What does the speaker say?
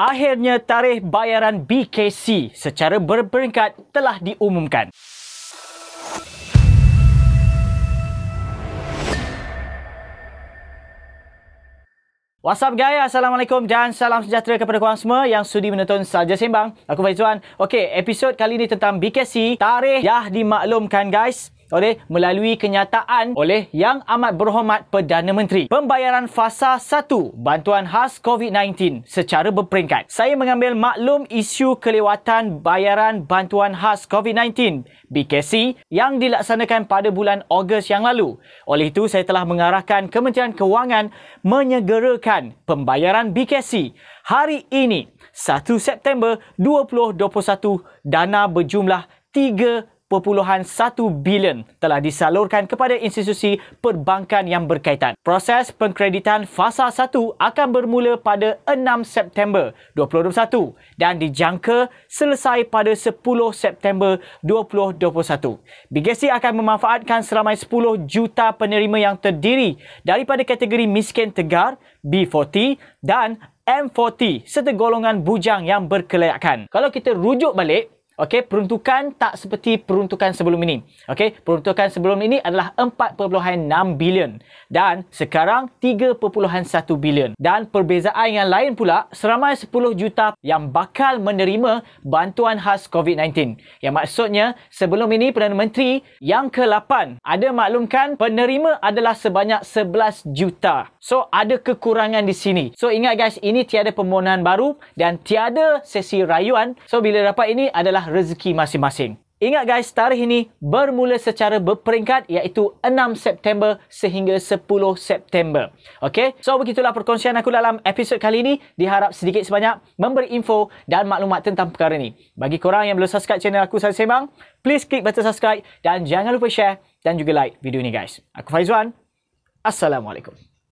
akhirnya tarikh bayaran BKC secara berperingkat telah diumumkan. What's up guys? Assalamualaikum dan salam sejahtera kepada korang semua yang sudi menonton Saja Sembang. Aku Faizuan. Okey, episod kali ini tentang BKC. Tarikh dah dimaklumkan guys oleh melalui kenyataan oleh Yang Amat Berhormat Perdana Menteri. Pembayaran fasa 1 bantuan khas COVID-19 secara berperingkat. Saya mengambil maklum isu kelewatan bayaran bantuan khas COVID-19 BKC yang dilaksanakan pada bulan Ogos yang lalu. Oleh itu, saya telah mengarahkan Kementerian Kewangan menyegerakan pembayaran BKC hari ini 1 September 2021 dana berjumlah 1.1 bilion telah disalurkan kepada institusi perbankan yang berkaitan. Proses pengkreditan fasa 1 akan bermula pada 6 September 2021 dan dijangka selesai pada 10 September 2021. BGC akan memanfaatkan seramai 10 juta penerima yang terdiri daripada kategori miskin tegar B40 dan M40 serta golongan bujang yang berkelayakan. Kalau kita rujuk balik Okey, peruntukan tak seperti peruntukan sebelum ini. Okey, peruntukan sebelum ini adalah 4.6 bilion dan sekarang 3.1 bilion. Dan perbezaan yang lain pula, seramai 10 juta yang bakal menerima bantuan khas COVID-19. Yang maksudnya, sebelum ini Perdana Menteri yang ke-8 ada maklumkan penerima adalah sebanyak 11 juta. So, ada kekurangan di sini. So, ingat guys, ini tiada permohonan baru dan tiada sesi rayuan. So, bila dapat ini adalah rezeki masing-masing. Ingat guys, tarikh ini bermula secara berperingkat iaitu 6 September sehingga 10 September. Okay, so begitulah perkongsian aku dalam episod kali ini. Diharap sedikit sebanyak memberi info dan maklumat tentang perkara ini. Bagi korang yang belum subscribe channel aku Sari Sembang, please klik button subscribe dan jangan lupa share dan juga like video ini guys. Aku Faizwan, Assalamualaikum.